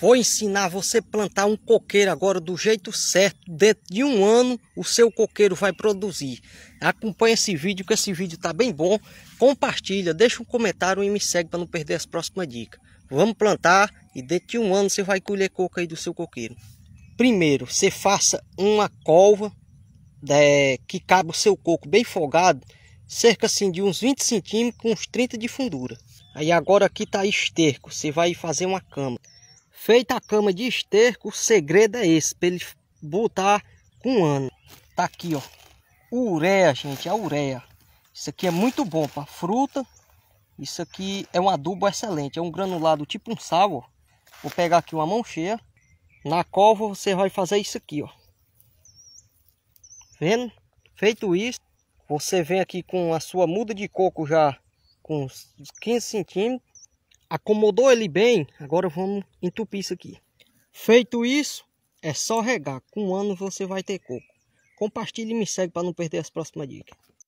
Vou ensinar você plantar um coqueiro agora do jeito certo. Dentro de um ano o seu coqueiro vai produzir. Acompanhe esse vídeo que esse vídeo está bem bom. Compartilha, deixa um comentário e me segue para não perder as próximas dicas. Vamos plantar e dentro de um ano você vai colher coco aí do seu coqueiro. Primeiro, você faça uma cova é, que cabe o seu coco bem folgado, cerca assim de uns 20 centímetros com uns 30 de fundura. Aí agora aqui está esterco, você vai fazer uma cama. Feita a cama de esterco, o segredo é esse, para ele botar com um ano. Tá aqui, ó. Ureia, gente, a ureia. Isso aqui é muito bom para fruta. Isso aqui é um adubo excelente. É um granulado tipo um sal, ó. Vou pegar aqui uma mão cheia. Na cova você vai fazer isso aqui, ó. Vendo? Feito isso, você vem aqui com a sua muda de coco já com uns 15 centímetros acomodou ele bem, agora vamos entupir isso aqui. Feito isso, é só regar. Com um ano você vai ter coco. Compartilhe e me segue para não perder as próximas dicas.